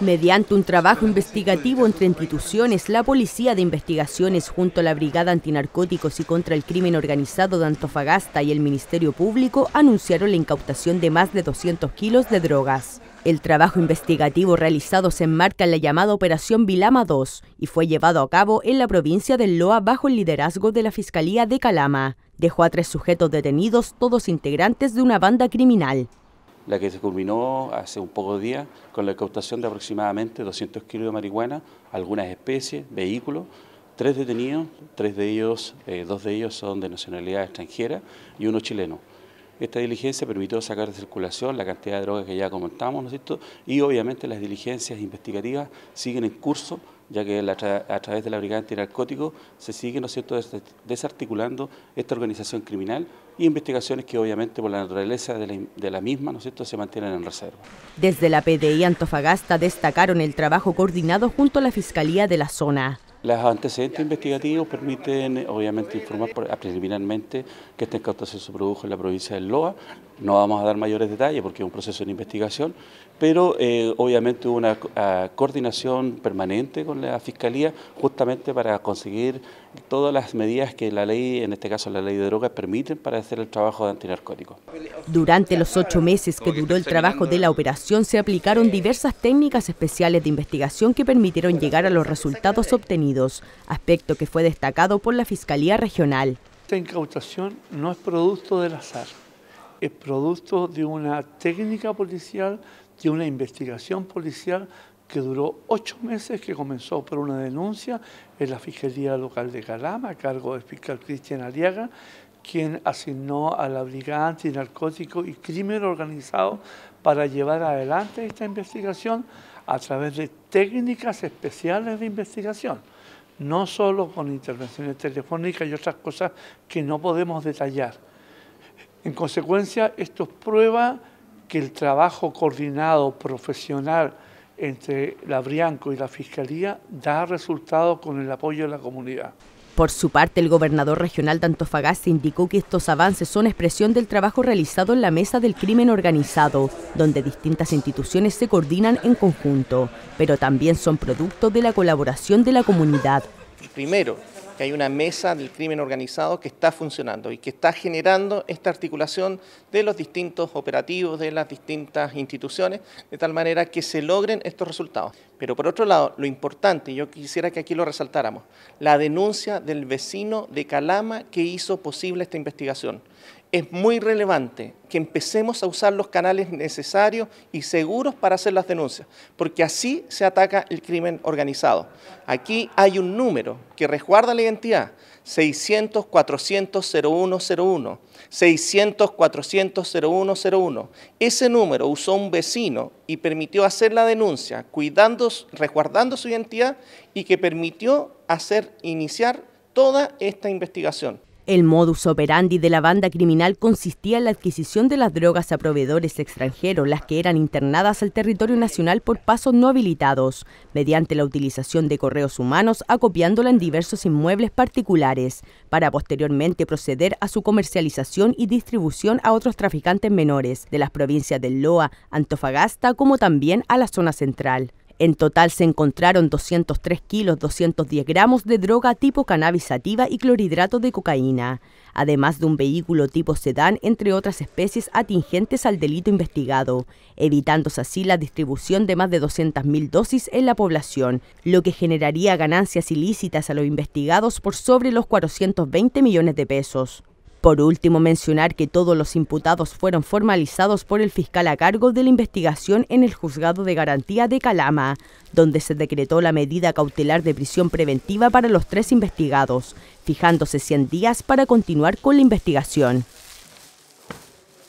Mediante un trabajo investigativo entre instituciones, la Policía de Investigaciones junto a la Brigada Antinarcóticos y contra el Crimen Organizado de Antofagasta y el Ministerio Público anunciaron la incautación de más de 200 kilos de drogas. El trabajo investigativo realizado se enmarca en la llamada Operación Vilama 2 y fue llevado a cabo en la provincia de Loa bajo el liderazgo de la Fiscalía de Calama. Dejó a tres sujetos detenidos, todos integrantes de una banda criminal la que se culminó hace un poco de días con la incautación de aproximadamente 200 kilos de marihuana, algunas especies, vehículos, tres detenidos, tres de ellos, eh, dos de ellos son de nacionalidad extranjera y uno chileno. Esta diligencia permitió sacar de circulación la cantidad de drogas que ya comentamos, ¿no cierto? Y obviamente las diligencias investigativas siguen en curso ya que a través de la Brigada Antinarcótico se sigue ¿no desarticulando esta organización criminal y investigaciones que obviamente por la naturaleza de la, misma ¿no se mantienen en reserva. Desde la PDI Antofagasta destacaron el trabajo coordinado junto a la Fiscalía de la zona. Los antecedentes investigativos permiten, obviamente, informar preliminarmente que esta incautación se produjo en la provincia de Loa. No vamos a dar mayores detalles porque es un proceso de investigación, pero eh, obviamente hubo una ah, coordinación permanente con la Fiscalía justamente para conseguir todas las medidas que la ley, en este caso la ley de drogas, permiten para hacer el trabajo de antinarcóticos. Durante los ocho meses que duró el trabajo de la operación se aplicaron diversas técnicas especiales de investigación que permitieron llegar a los resultados obtenidos, aspecto que fue destacado por la Fiscalía Regional. Esta incautación no es producto del azar, es producto de una técnica policial, de una investigación policial que duró ocho meses, que comenzó por una denuncia en la Fiscalía Local de Calama, a cargo del fiscal Cristian Aliaga, quien asignó a la Brigada Antinarcótico y Crimen Organizado para llevar adelante esta investigación a través de técnicas especiales de investigación, no solo con intervenciones telefónicas y otras cosas que no podemos detallar. En consecuencia, esto prueba que el trabajo coordinado, profesional, entre la Brianco y la Fiscalía da resultados con el apoyo de la comunidad. Por su parte, el gobernador regional de Antofagasta indicó que estos avances son expresión del trabajo realizado en la Mesa del Crimen Organizado, donde distintas instituciones se coordinan en conjunto, pero también son producto de la colaboración de la comunidad. Primero, que hay una mesa del crimen organizado que está funcionando y que está generando esta articulación de los distintos operativos, de las distintas instituciones, de tal manera que se logren estos resultados. Pero por otro lado, lo importante, yo quisiera que aquí lo resaltáramos, la denuncia del vecino de Calama que hizo posible esta investigación es muy relevante que empecemos a usar los canales necesarios y seguros para hacer las denuncias, porque así se ataca el crimen organizado. Aquí hay un número que resguarda la identidad, 600 400 0101, 600 400 0101. Ese número usó un vecino y permitió hacer la denuncia, resguardando su identidad y que permitió hacer iniciar toda esta investigación. El modus operandi de la banda criminal consistía en la adquisición de las drogas a proveedores extranjeros, las que eran internadas al territorio nacional por pasos no habilitados, mediante la utilización de correos humanos acopiándola en diversos inmuebles particulares, para posteriormente proceder a su comercialización y distribución a otros traficantes menores de las provincias de Loa, Antofagasta, como también a la zona central. En total se encontraron 203 kilos 210 gramos de droga tipo cannabis y clorhidrato de cocaína, además de un vehículo tipo sedán, entre otras especies atingentes al delito investigado, evitándose así la distribución de más de 200.000 dosis en la población, lo que generaría ganancias ilícitas a los investigados por sobre los 420 millones de pesos. Por último, mencionar que todos los imputados fueron formalizados por el fiscal a cargo de la investigación en el juzgado de garantía de Calama, donde se decretó la medida cautelar de prisión preventiva para los tres investigados, fijándose 100 días para continuar con la investigación.